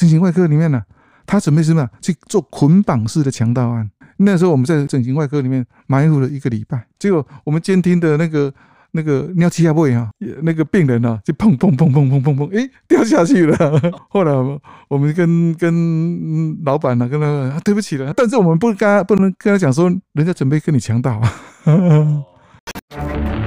整形外科里面呢，他准备什么去做捆绑式的强盗案？那时候我们在整形外科里面埋伏了一个礼拜，结果我们监听的那个那个尿器下位哈，那个病人呢就砰砰砰砰砰砰砰，哎，掉下去了。后来我们跟跟老板呢，跟他对不起了，但是我们不跟他不能跟他讲说，人家准备跟你强盗。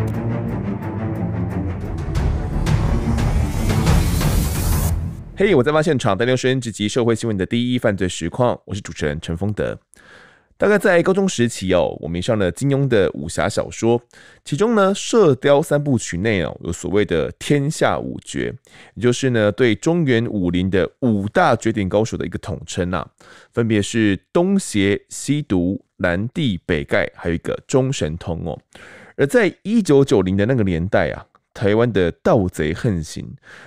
嘿，我在发现场带您这集社会新闻的第一犯罪实况。我是主持人陈丰德。大概在高中时期哦，我迷上了金庸的武侠小说。其中呢，《射雕三部曲》内哦，有所谓的天下五绝，也就是呢，对中原武林的五大绝顶高手的一个统称啊。分别是东邪、西毒、南帝、北丐，还有一个中神通哦。而在一九九零的那个年代啊。台湾的盗贼横行，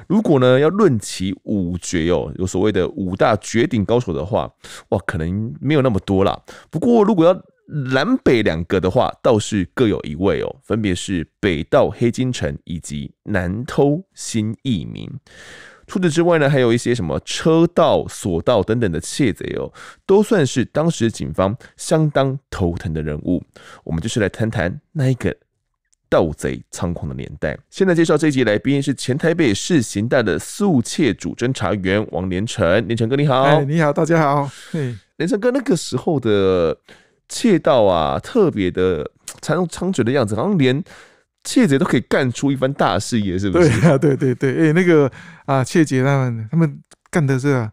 如果呢要论起五绝哦，有所谓的五大绝顶高手的话，哇，可能没有那么多啦。不过如果要南北两个的话，倒是各有一位哦，分别是北盗黑金城以及南偷新义明。除此之外呢，还有一些什么车盗、索盗等等的窃贼哦，都算是当时警方相当头疼的人物。我们就是来谈谈那一个。盗贼猖狂的年代，现在介绍这一集来宾是前台北市刑大的速窃主侦查员王连成，连成哥你好，你好，大家好。嗯，连成哥那个时候的窃盗啊，特别的残暴猖獗的样子，好像连窃贼都可以干出一番大事业，是不是？对啊，对对对，哎，那个啊，窃贼他们他们干的是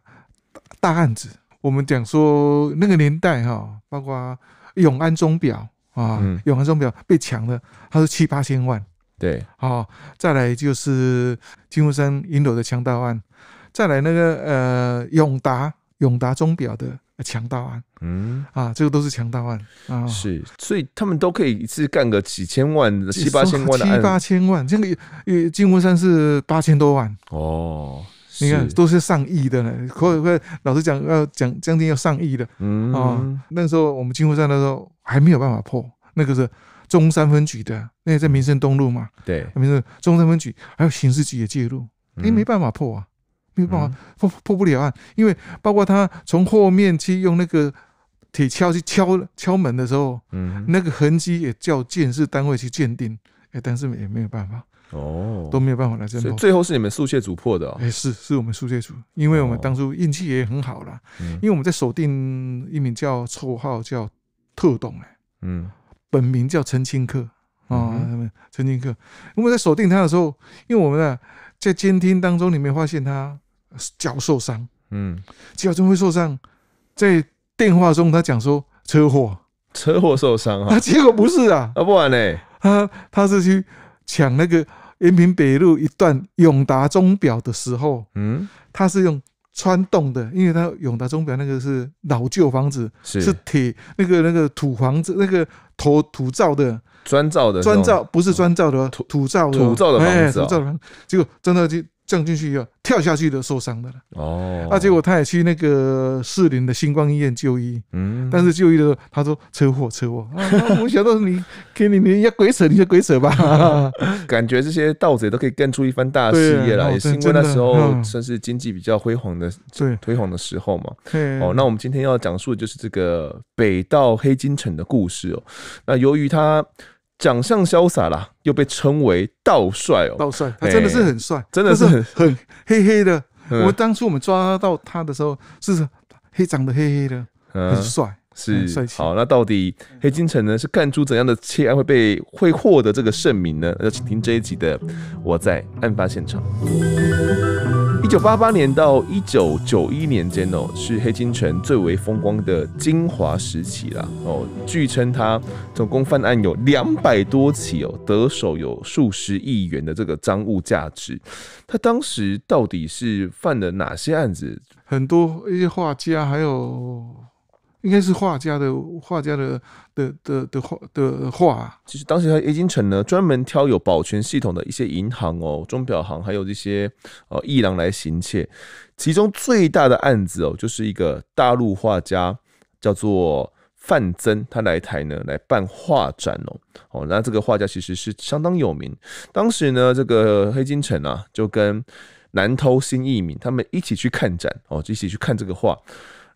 大案子。我们讲说那个年代哈，包括永安钟表。啊，永恒钟表被抢了，他说七八千万。对，啊，再来就是金佛山引头的强盗案，再来那个呃永达永达钟表的强盗案。嗯，啊，这个都是强盗案啊。是，所以他们都可以一次干个几千万、七八千万的案。七八千万，这个金福山是八千多万。哦，你看都是上亿的呢，可可老实讲要讲将近要上亿的。嗯啊，那时候我们金佛山的时候。还没有办法破，那个是中山分局的，那在民生东路嘛。对，民生中山分局，还有刑事局也介入，哎，没办法破啊，没有办法破破不了案，因为包括他从后面去用那个铁锹去敲敲门的时候，嗯，那个痕迹也叫建设单位去鉴定，哎，但是也没有办法，哦，都没有办法来侦破。最后是你们速舍组破的，哦，哎，是是我们速舍组，因为我们当初运气也很好啦，因为我们在锁定一名叫绰号叫。特懂哎，嗯，本名叫陈清客啊，陈清客。我们在锁定他的时候，因为我们呢在监听当中，你没发现他脚受伤，嗯，脚怎么会受伤？在电话中他讲说车祸，车祸受伤啊，结果不是啊，啊不玩嘞，他他是去抢那个延平北路一段永达钟表的时候，嗯，他是用。穿洞的，因为它永达钟表那个是老旧房子，是铁那个那个土房子，那个土土造的，砖造的，砖造不是砖造的，土土造的土造的房子，土造的房子，结果真的就。降进去以后跳下去的受伤的了哦，那结果他也去那个士林的星光医院就医，嗯，但是就医的时候他说车祸车祸，我想到你给你你要鬼扯你就鬼扯吧，感觉这些盗贼都可以干出一番大事业了，也是因为那时候算是经济比较辉煌的最辉煌的时候嘛，哦，那我们今天要讲述的就是这个北道黑金城的故事哦，那由于他。长相潇洒啦，又被称为“道帅”哦，“道帅”他真的是很帅，真的是很很黑黑的。我当初我们抓到他的时候，是黑长得黑黑的，很帅，是好。那到底黑金城呢，是干出怎样的窃案会被会获得这个盛名呢？要请听这一集的《我在案发现场》。一九八八年到一九九一年间哦，是黑金城最为风光的精华时期啦哦。据称他总共犯案有两百多起哦，得手有数十亿元的这个赃物价值。他当时到底是犯了哪些案子？很多一些画家还有。应该是画家的画家的的的的画的画。其实当时黑金城呢，专门挑有保全系统的一些银行哦、钟表行，还有这些呃艺廊来行窃。其中最大的案子哦，就是一个大陆画家叫做范增他来台呢来办画展哦。哦，那这个画家其实是相当有名。当时呢，这个黑金城啊，就跟南偷新义民他们一起去看展哦，一起去看这个画。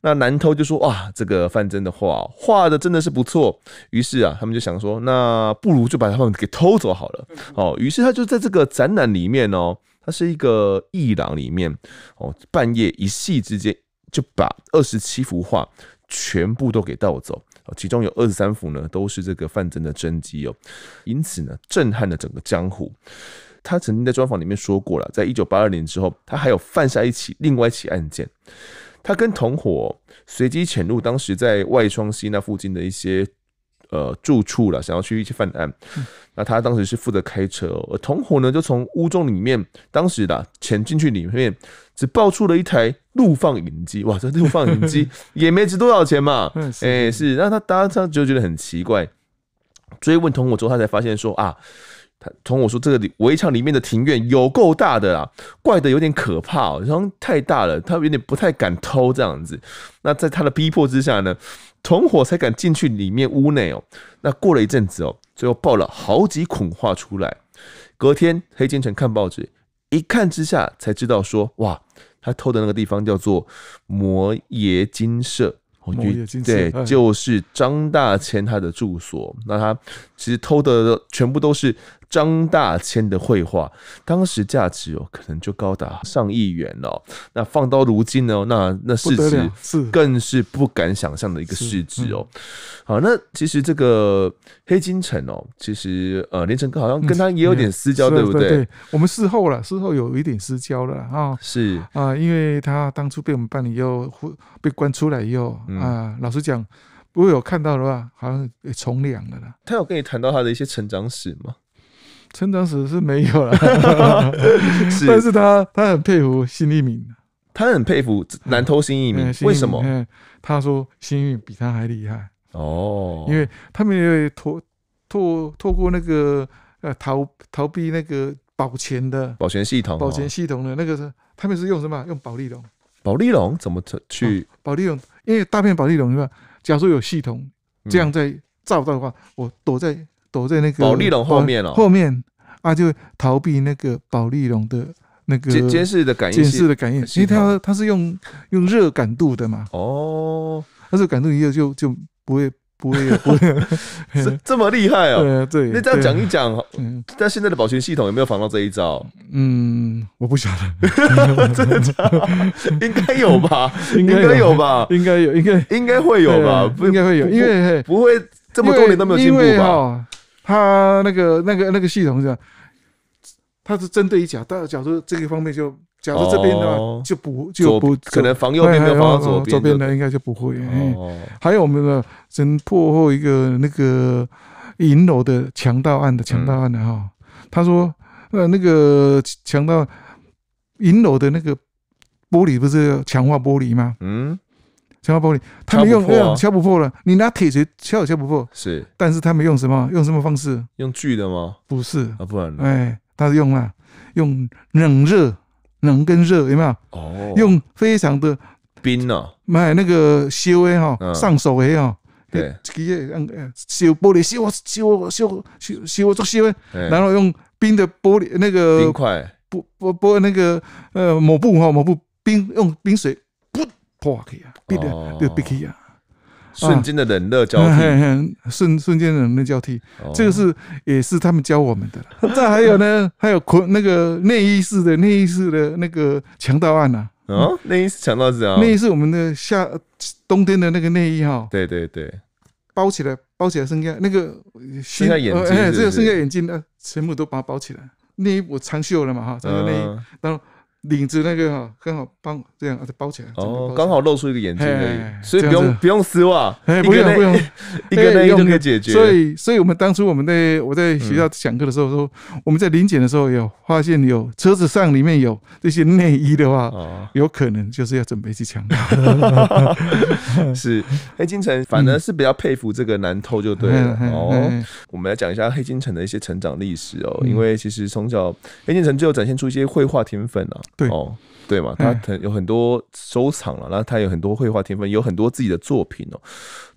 那男偷就说：“哇，这个范增的画画的真的是不错。”于是啊，他们就想说：“那不如就把他们给偷走好了。”哦，于是他就在这个展览里面哦，他是一个艺廊里面哦，半夜一夕之间就把二十七幅画全部都给盗走其中有二十三幅呢都是这个范增的真迹哦，因此呢震撼了整个江湖。他曾经在专访里面说过了，在一九八二年之后，他还有犯下一起另外一起案件。他跟同伙随机潜入当时在外双溪那附近的一些，呃住处了，想要去一起犯案。那他当时是负责开车，而同伙呢就从屋中里面，当时的潜进去里面，只爆出了一台录放影机。哇，这录放影机 也没值多少钱嘛。哎，是，那他当家就觉得很奇怪。追问同伙之后，他才发现说啊。他同我说：“这个围墙里面的庭院有够大的啦，怪的有点可怕，好像太大了，他有点不太敢偷这样子。那在他的逼迫之下呢，同伙才敢进去里面屋内哦。那过了一阵子哦，最后爆了好几捆话出来。隔天，黑金城看报纸，一看之下才知道说，哇，他偷的那个地方叫做摩耶金舍，摩耶金舍对，就是张大千他的住所。那他其实偷的全部都是。”张大千的绘画，当时价值哦，可能就高达上亿元哦。那放到如今呢？那那市值是更是不敢想象的一个市值哦。好，那其实这个黑金城哦，其实呃，连城哥好像跟他也有点私交，对不对？对，我们事后了，事后有一点私交了啊。是啊，因为他当初被我们办理以后被关出来以后啊，老实讲，不会有看到的话，好像也从良了啦。他有跟你谈到他的一些成长史吗？成长史是没有了，但是他他很佩服新一民，他很佩服南投新一民。为什么？他说新一比他还厉害哦，因为他们有透透透过那个呃逃逃避那个保全的保全系统，保全系统的那个是他们是用什么？用保利龙，保利龙怎么去？保利龙，因为大片保利龙是吧？假如有系统这样在照到的话，我躲在。躲在那个保利龙后面哦，后面啊，就逃避那个保利龙的那个监视的感应，监视的感应。因为他他是用用热感度的嘛，哦，他是感度一热就就不会不会 不会，这么厉害哦。对，那这样讲一讲，但现在的保全系统有没有防到这一招？嗯，我不晓得，真的应该有吧？应该有吧？应该有，应该应该会有吧？应该会有，因为不会这么多年都没有进步吧？他那个那个那个系统是，它是针对于假，但假如这个方面就，假如这边的话就不就不可能防右边没有防左边，左边的应该就不会。还有我们的，侦破获一个那个银楼的强盗案的强盗案的哈，他说，呃，那个强盗银楼的那个玻璃不是强化玻璃吗？嗯。敲化玻璃，他们用，敲不破了。你拿铁锤敲也敲不破，是。但是他们用什么，用什么方式？用锯的吗？不是，啊不然。哎，他是用啊，用冷热，冷跟热有没有？哦。用非常的冰哦，买那个修的哈，上手温哦。对。直接用小玻璃修修修修修足锡温，然后用冰的玻璃那个冰块，不不不那个呃抹布哈抹布冰用冰水。破啊，可以啊，闭的就闭可以啊。瞬间的冷热交替，嘿嘿瞬瞬间的冷热交替，这个是也是他们教我们的。这还有呢，还有捆那个内衣式的内衣式的那个强盗案啊。哦，内衣式强盗是啊，内衣是我们的夏冬天的那个内衣哈。对对对，包起来，包起来剩下那个剩下眼镜，哎，这个剩下眼睛的，全部都把它包起来。内衣我长袖了嘛哈，长袖内衣，然后。领子那个哈，刚好帮这样包起来哦，刚好露出一个眼睛所以不用不用丝袜，用不用，一个内衣就可以解决。所以，所以我们当初我们在我在学校讲课的时候说，我们在临检的时候有发现有车子上里面有这些内衣的话，有可能就是要准备去抢。是，黑金城反而是比较佩服这个男偷就对了哦。我们来讲一下黑金城的一些成长历史哦，因为其实从小黑金城就展现出一些绘画天分啊。对哦，对嘛，他很有很多收藏了，那他有很多绘画天分，有很多自己的作品哦。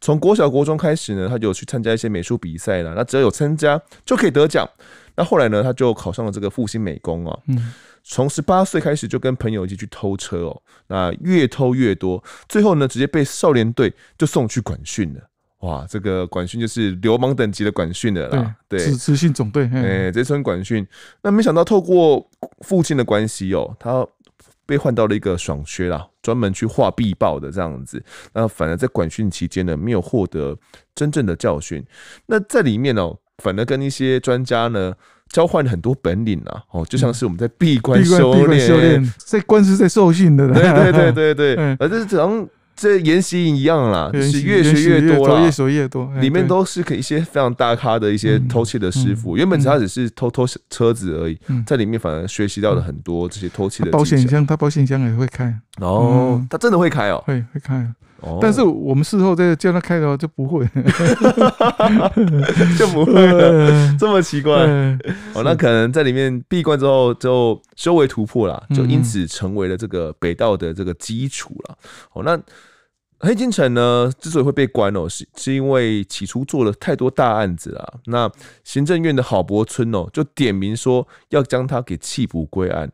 从国小国中开始呢，他就去参加一些美术比赛了，那只要有参加就可以得奖。那后来呢，他就考上了这个复兴美工啊。嗯，从十八岁开始就跟朋友一起去偷车哦，那越偷越多，最后呢直接被少年队就送去管训了。哇，这个管训就是流氓等级的管训的啦，对，是是训总队，哎，这村管训。那没想到透过父亲的关系哦，他被换到了一个爽靴啦，专门去画壁报的这样子。那反而在管训期间呢，没有获得真正的教训。那在里面哦，反而跟一些专家呢交换很多本领啊，哦，就像是我们在闭关修炼，在关是在受训的，对对对对对，而 这是讲。这研习一样啦，就是越学越多，越学越多。里面都是一些非常大咖的一些偷窃的师傅。原本他只是偷偷车子而已，在里面反而学习到了很多这些偷窃的。保险箱，他保险箱也会开，哦，他真的会开哦，会会开。但是我们事后再叫他开的话，就不会，就不会 这么奇怪哦。那可能在里面闭关之后就修为突破了，就因此成为了这个北道的这个基础了。哦，那。黑金城呢，之所以会被关哦，是是因为起初做了太多大案子啊。那行政院的郝伯村哦，就点名说要将他给弃捕归案。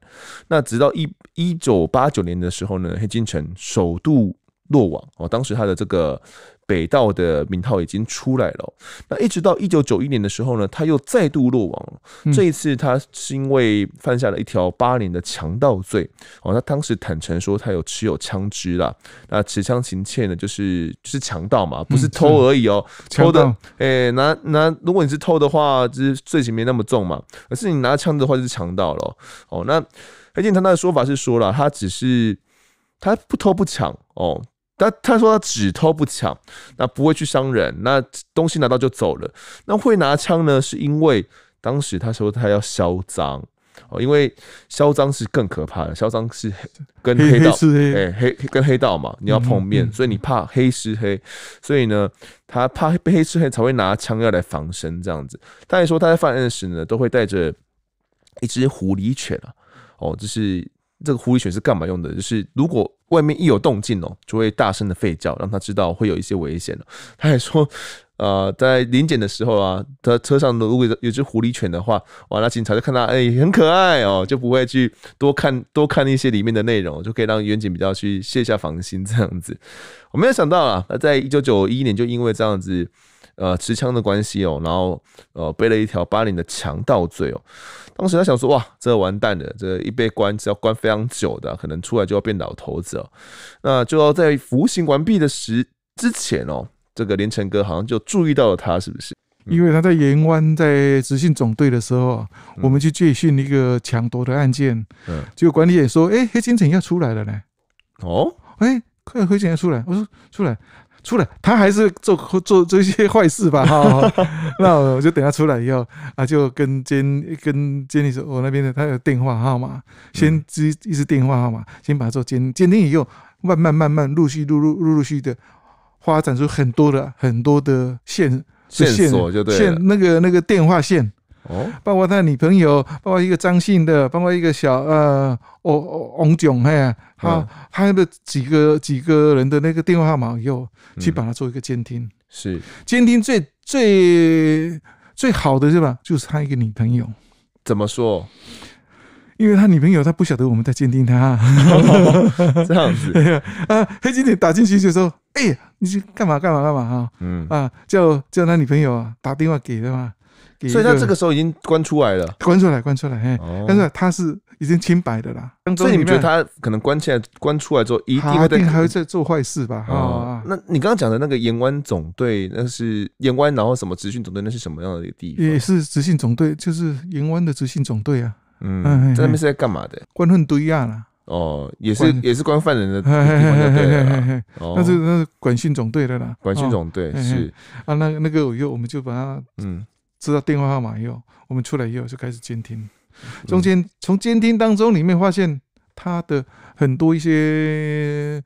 那直到一一九八九年的时候呢，黑金城首度落网哦。当时他的这个。北道的名号已经出来了，那一直到一九九一年的时候呢，他又再度落网了。这一次他是因为犯下了一条八年的强盗罪哦，他当时坦诚说他有持有枪支啦。那持枪行窃呢，就是就是强盗嘛，不是偷而已哦。偷的，哎，拿拿，如果你是偷的话，就是罪行没那么重嘛。可是你拿枪的话，就是强盗了。哦，那黑井他那说法是说了，他只是他不偷不抢哦。他他说他只偷不抢，那不会去伤人，那东西拿到就走了。那会拿枪呢，是因为当时他说他要销赃哦，因为销赃是更可怕的，销赃是跟黑道，哎，黑跟黑道嘛，你要碰面，所以你怕黑吃黑，所以呢，他怕被黑吃黑才会拿枪要来防身这样子。他也说他在犯案时呢，都会带着一只狐狸犬啊，哦，这是。这个狐狸犬是干嘛用的？就是如果外面一有动静哦，就会大声的吠叫，让他知道会有一些危险了。他还说，呃，在临检的时候啊，他车上如果有只狐狸犬的话，完了警察就看他，哎，很可爱哦，就不会去多看多看一些里面的内容，就可以让远警比较去卸下防心这样子。我没有想到啊，在一九九一年就因为这样子，呃，持枪的关系哦，然后呃，背了一条八零的强盗罪哦。当时他想说：“哇，这完蛋了！这一被关是要关非常久的，可能出来就要变老头子哦。那就要在服刑完毕的时之前哦，这个连城哥好像就注意到了他，是不是？因为他在延湾在执行总队的时候，我们去接训一个抢夺的案件，嗯，结果管理员说：‘哎，黑警城要出来了呢。’哦，哎，快黑警要出来，我说出来。”出来，他还是做做这些坏事吧。哈，那我就等他出来以后啊，就跟监跟监理说，我那边的他有电话号码，先记一支电话号码，先把它做监监听，以后慢慢慢慢陆续陆陆陆陆续的，发展出很多的很多的线线索，就对，线那个那个电话线。哦，包括他女朋友，包括一个张姓的，包括一个小呃，哦哦，王炯有他他的几个几个人的那个电话号码又去把他做一个监听，是监听最最最好的是吧？就是他一个女朋友，怎么说？因为他女朋友他不晓得我们在监听他，这样子 啊，黑警点打进去就说，哎，你是干嘛干嘛干嘛哈？嗯啊，叫叫他女朋友啊打电话给对吧？所以他这个时候已经关出来了，关出来，关出来，嘿，但是他是已经清白的啦。所以你们觉得他可能关起来，关出来之后，一定一定还会在做坏事吧？啊，那你刚刚讲的那个盐湾总队，那是盐湾然后什么执行总队，那是什么样的一个地？也是执行总队，就是盐湾的执行总队啊。嗯，在那边是在干嘛的？关混堆啊！哦，也是也是关犯人的地方对吧？那是那是管训总队的啦。管训总队是啊，那那个我又我们就把他嗯。知道电话号码以后，我们出来以后就开始监听。中间从监听当中里面发现他的很多一些，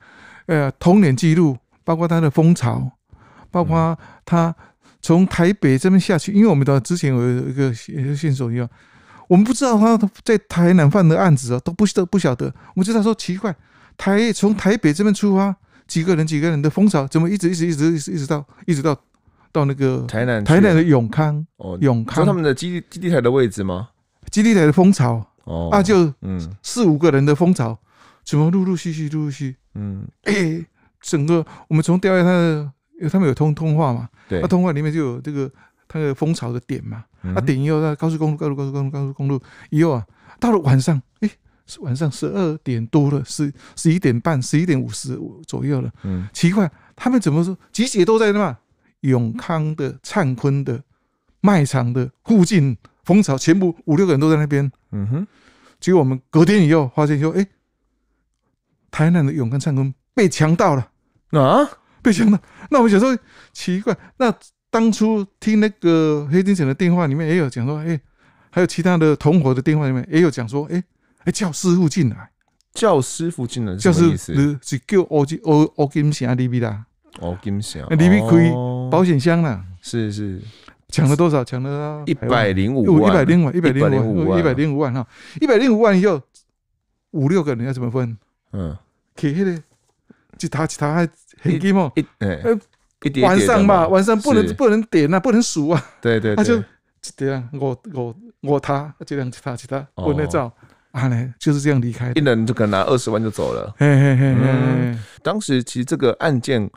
呃，通联记录，包括他的风潮，包括他从台北这边下去。因为我们的之前有一个线索一样，我们不知道他在台南犯的案子啊，都不不晓得。我们知道说奇怪，台从台北这边出发，几个人几个人的风潮，怎么一直一直一直一直到一直到。到那个台南，台南的永康，哦，永康，他们的基地基地台的位置吗？基地台的蜂巢，哦，啊，就嗯，四五个人的蜂巢，怎么陆陆续续，陆陆续，嗯，哎，整个我们从调来他的，因他们有通通话嘛，对，那通话里面就有这个他的蜂巢的点嘛，啊，点以后那高速公路，高速，高速，高速，高速公路以后啊，到了晚上，哎，是晚上十二点多了，十十一点半，十一点五十左右了，嗯，奇怪，他们怎么说，集结都在那嘛？永康的灿坤的卖场的附近蜂巢，全部五六个人都在那边。嗯哼。结果我们隔天以后发现说，哎，台南的永康灿坤被强盗了啊！被强盗。那我想说奇怪，那当初听那个黑金城的电话里面也有讲说，哎，还有其他的同伙的电话里面也有讲说，哎哎，叫师傅进来，叫师傅进来，叫师傅是叫我金我我金城们写 i 啦。哦，金箱，你咪开保险箱啦？是是，抢了多少？抢了，一百零五万，一百零万，一百零五万，一百零五万哈，一百零五万以后，五六个人要怎么分？嗯，其黑嘞，其他其他还很寂寞。哎，晚上嘛，晚上不能不能点啊，不能数啊。对对他那就这样，我我我他这样，其他其他，我那照啊嘞，就是这样离开。一人就可能拿二十万就走了。嘿嘿嘿，当时其实这个案件。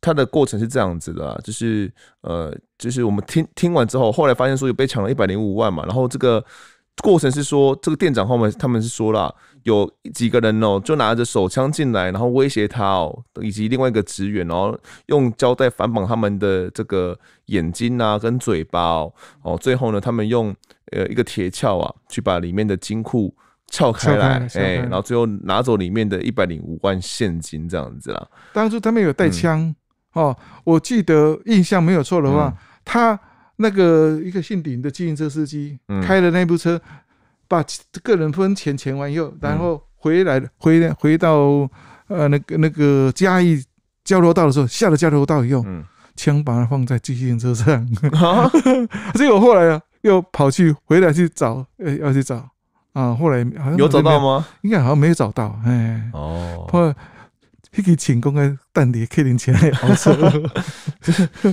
他的过程是这样子的，就是呃，就是我们听听完之后，后来发现说有被抢了一百零五万嘛，然后这个过程是说，这个店长他们他们是说了，有几个人哦，就拿着手枪进来，然后威胁他哦，以及另外一个职员，然后用胶带反绑他们的这个眼睛啊跟嘴巴哦，哦，最后呢，他们用呃一个铁锹啊，去把里面的金库。撬开来，哎，然后最后拿走里面的一百零五万现金，这样子啦。当初他们有带枪哦，我记得印象没有错的话，他那个一个姓林的自行车司机，开了那部车，把个人分钱钱完以后，然后回来回回到呃那个那个嘉义交流道的时候，下了交流道以后，枪把它放在自行车上，结果后来啊又跑去回来去找，要去找。啊，后来好像有找到吗？应该好像没有找到，哎。哦。怕一个成功个蛋碟，肯定起来好笑。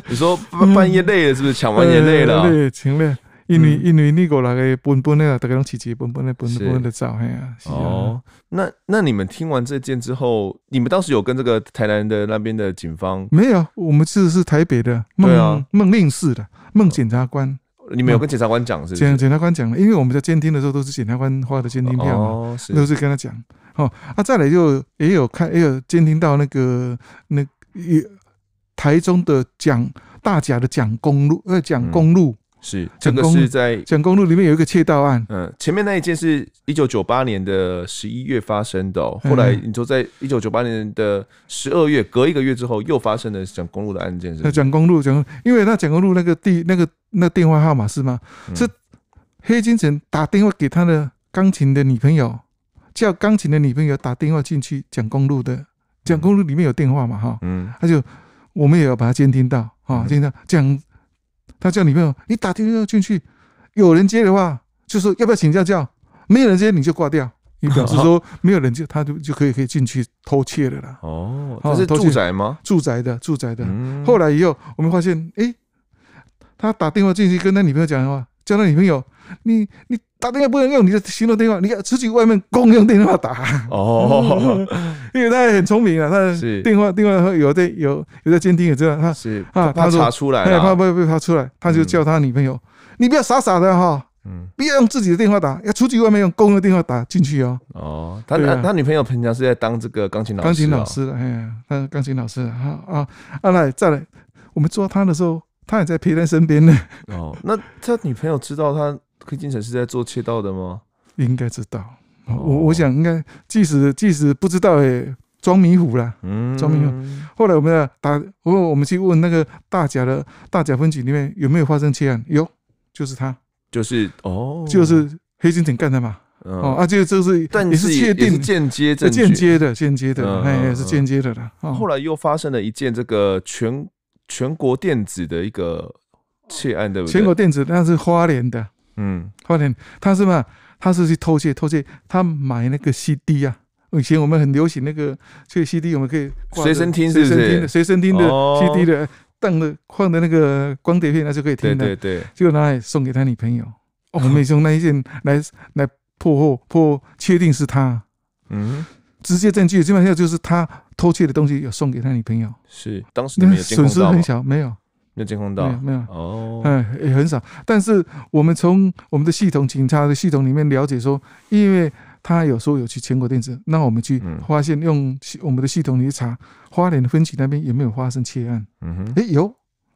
你说半半夜累了是不是？抢完也累了，对，累，累。因为因为那个来个奔奔嘞，大家拢齐齐奔奔的奔奔的找呀，哦，那那你们听完这件之后，你们当时有跟这个台南的那边的警方？没有，我们这是台北的，孟孟令式的孟检察官。你没有跟检察官讲，检检察官讲了，因为我们在监听的时候都是检察官发的监听票哦，都是跟他讲。哦，那再来就也有看，也有监听到那个那也台中的讲大甲的讲公路，呃，讲公路。是，这个是在蒋公路里面有一个窃盗案。嗯，前面那一件是一九九八年的十一月发生的，后来你就在一九九八年的十二月，隔一个月之后又发生了蒋公路的案件，是吗？蒋公路，蒋，因为他蒋公路那个地那个那电话号码是吗？是黑金城打电话给他的钢琴的女朋友，叫钢琴的女朋友打电话进去蒋公路的，蒋公路里面有电话嘛？哈，嗯，他就我们也要把他监听到啊，监听到蒋。他叫女朋友，你打电话进去，有人接的话，就说要不要请教教；没有人接，你就挂掉。你表示说没有人接，他就就可以可以进去偷窃的啦。哦，这是住宅吗？住宅的，住宅的。后来以后，我们发现，哎，他打电话进去跟他女朋友讲的话。叫他女朋友，你你打电话不能用你的行动电话，你要出去外面公用电话打。哦，因为他很聪明啊，他电话电话有在有有的监听有这样，他是啊，他查出来他怕被被查出来，他就叫他女朋友，你不要傻傻的哈，嗯，不要用自己的电话打，要出去外面用公用电话打进去哦。哦，他他他女朋友平常是在当这个钢琴老师，钢琴老师的哎，他钢琴老师啊啊，啊来再来，我们抓他的时候。他也在陪在身边呢。哦，那他女朋友知道他黑金城是在做窃盗的吗？应该知道。我我想应该，即使即使不知道，诶，装迷糊了。嗯，装迷糊。后来我们要打，我我们去问那个大甲的大甲分局里面有没有发生窃案？有，就是他，就是哦，就是黑金城干的嘛。哦，啊，这个这是你是确定间接的，间接的，间接的，哎，是间接的了。后来又发生了一件这个全。全国电子的一个窃案，对不对？全国电子那是花莲的，嗯，花莲，他是嘛？他是去偷窃，偷窃，他买那个 CD 啊。以前我们很流行那个去 CD，我们可以随身听，身听的，随身听的 CD 的，当的放的那个光碟片，那就可以听的。对对对，就拿来送给他女朋友。我们用那一件来来破获，破确定是他，嗯。直接证据基本上就是他偷窃的东西有送给他女朋友。是，当时没有损失很小，没有，没有监控到，没有。哦，哎，很少。但是我们从我们的系统，警察的系统里面了解说，因为他有时候有去全国电子，那我们去发现用我们的系统去查花莲的分局那边有没有发生窃案。嗯哼，哎有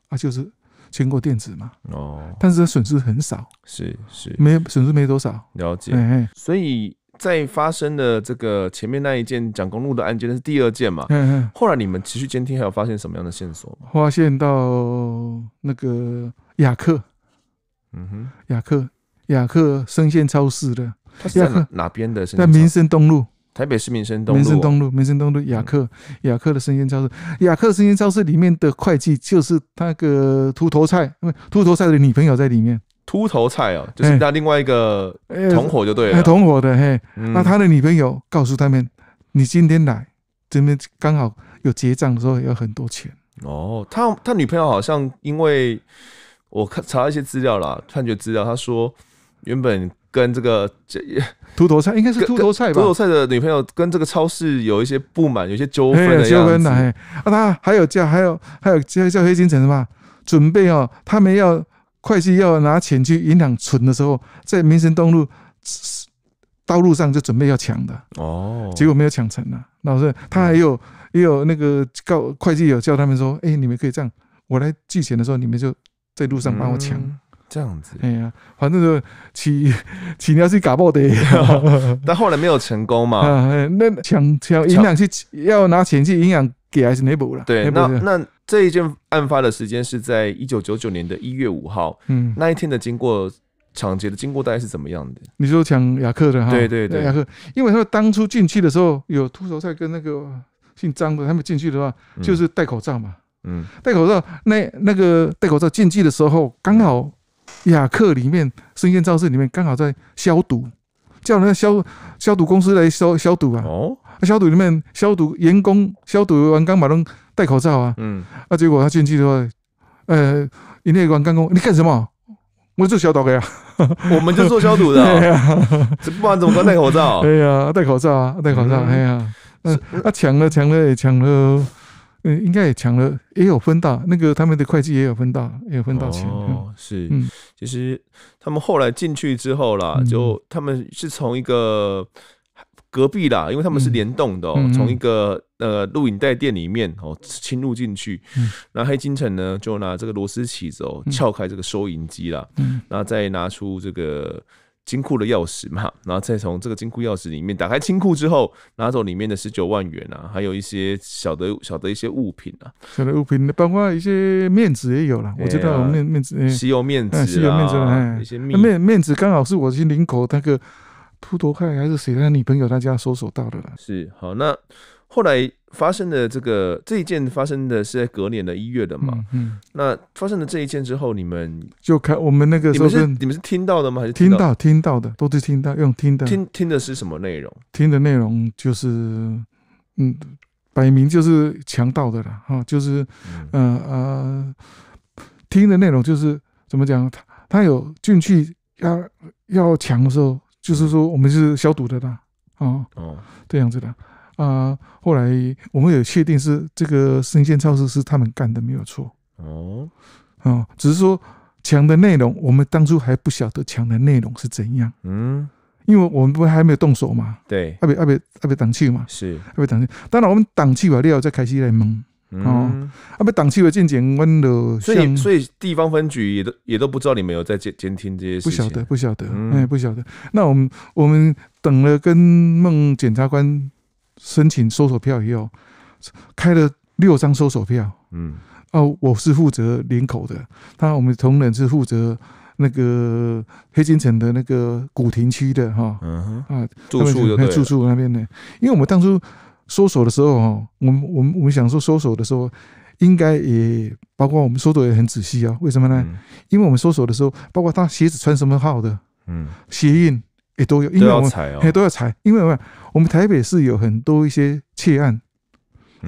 啊，就是全国电子嘛。哦，但是损失很少。是是，没有损失没多少。了解。哎，所以。在发生的这个前面那一件讲公路的案件那是第二件嘛？嗯后来你们持续监听，还有发现什么样的线索吗？发现到那个雅克，嗯哼，雅克雅克生鲜超市的，雅克哪边的？在民生东路，台北市民生东路，民生东路，民生东路雅克雅克的生鲜超市，雅克生鲜超市里面的会计就是那个秃头菜，因为秃头菜的女朋友在里面。秃头菜哦，就是那另外一个同伙就对了，同伙的嘿。那他的女朋友告诉他们，你今天来这边刚好有结账的时候，有很多钱哦。他他女朋友好像因为我看查一些资料啦，判决资料，他说原本跟这个这 秃头菜应该是秃头菜吧？秃头菜的女朋友跟这个超市有一些不满，有些纠纷的样子。啊，他还有叫还有还有叫叫黑金城什么准备哦，他们要。会计要拿钱去银行存的时候，在民生东路道路上就准备要抢的哦，结果没有抢成啊！老师，他还有也有那个告会计有叫他们说，哎，你们可以这样，我来寄钱的时候，你们就在路上帮我抢，这样子。哎呀，反正就起起，你要去搞暴得，但后来没有成功嘛。啊，那抢抢银行去要拿钱去银行给还是内部了？对，那那。这一件案发的时间是在一九九九年的一月五号。嗯，那一天的经过，抢劫的经过大概是怎么样的？你说抢雅克的？对对对，雅克，因为他们当初进去的时候，有秃头菜跟那个姓张的他们进去的话，就是戴口罩嘛。嗯，戴口罩，那那个戴口罩进去的时候，刚好雅克里面生鲜超市里面刚好在消毒，叫那消消毒公司来消消毒啊。哦。消毒里面，消毒员工消毒完刚买都戴口罩啊，嗯，啊，结果他进去的话，呃，营业员工，你干什么？我做消毒的呀，我们就做消毒的，这不然怎么戴口罩？哎 呀，戴口罩啊，戴口罩，哎呀，啊，抢了，抢了，抢了，嗯，应该也抢了，也有分到那个他们的会计也有分到，也有分到钱，哦，是，嗯，其实他们后来进去之后啦，就他们是从一个。隔壁啦，因为他们是联动的，从一个呃录影带店里面哦侵入进去，那黑金城呢就拿这个螺丝起子撬开这个收银机啦。嗯，然后再拿出这个金库的钥匙嘛，然后再从这个金库钥匙里面打开金库之后，拿走里面的十九万元啊，还有一些小的小的一些物品啊，小的物品，包括一些面子也有了，我知道面面子，西欧面子，西欧面子，一些面面面子，刚好是我去领口那个。秃头汉还是谁在女朋友？他家搜索到的了。是好，那后来发生的这个这一件发生的是在隔年的一月的嘛？嗯，那发生的这一件之后，你们就开我们那个时候是你们是听到的吗？还是听到听到的都是听到用听的听听的是什么内容？听的内容就是嗯，摆明就是强盗的了哈，就是嗯啊，听的内容就是怎么讲？他他有进去要要抢的时候。就是说，我们是消毒的啦，啊，这样子的，啊，后来我们也确定是这个生鲜超市是他们干的，没有错，哦，哦，只是说抢的内容，我们当初还不晓得抢的内容是怎样，嗯，因为我们不还没有动手嘛，对，二别二别二别挡气嘛，是二别挡气。当然我们挡气吧，料要在开始来蒙。哦，啊，们党纪委进谍，问的，所以所以地方分局也都也都不知道你们有在监监听这些事情，不晓得不晓得，哎不晓得。那我们我们等了跟孟检察官申请搜索票以后，开了六张搜索票。嗯，哦，我是负责林口的，那我们同仁是负责那个黑金城的那个古亭区的哈，嗯啊，住宿的住宿那边的，因为我们当初。搜索的时候，哈，我们我们我们想说搜索的时候，应该也包括我们搜的也很仔细啊。为什么呢？因为我们搜索的时候，包括他鞋子穿什么号的，嗯，鞋印也都有，因为我们要都要踩，因为我们我们台北市有很多一些窃案，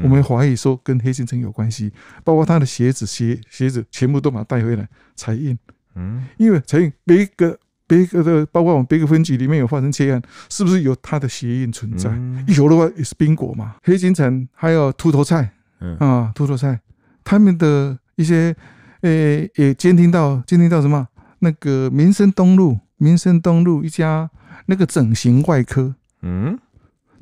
我们怀疑说跟黑心城有关系，包括他的鞋子鞋鞋子全部都把它带回来踩印，嗯，因为踩印每一个。别个的，包括我们别个分局里面有发生窃案，是不是有他的邪印存在？有的话也是冰果嘛。黑金城还有秃头菜啊，秃头菜他们的一些诶，也监听到，监听到什么？那个民生东路，民生东路一家那个整形外科，嗯，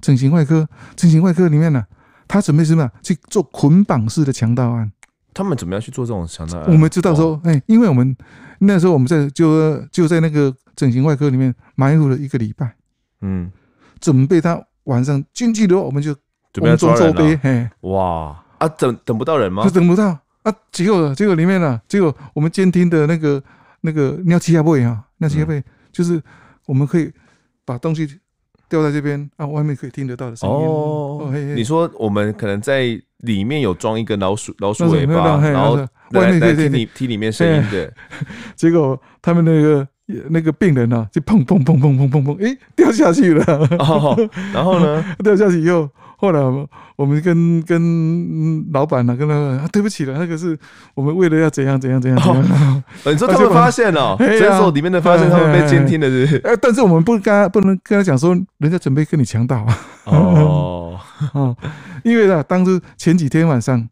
整形外科，整形外科里面呢，他准备什么？去做捆绑式的强盗案？他们怎么样去做这种强盗案？我们知道说，哎，因为我们。那时候我们在就就在那个整形外科里面埋伏了一个礼拜，嗯，准备他晚上进去的话，我们就准备找人。哇啊，等等不到人吗？等不到啊，结果结果里面呢，结果我们监听的那个那个尿气压杯啊，尿气压杯就是我们可以把东西掉在这边啊，外面可以听得到的声音。哦，你说我们可能在。里面有装一个老鼠老鼠尾巴，然后来来听你听里面声音的。结果他们那个那个病人啊，就砰砰砰砰砰砰砰，哎，掉下去了。然后呢，掉下去以后，后来我们跟跟老板呢，跟他对不起了，那个是我们为了要怎样怎样怎样。你说 他们发现了诊所里面的发现，他们被监听了是？哎，但是我们不跟不能跟他讲说，人家准备跟你强盗。哦。哦，因为呢，当初前几天晚上，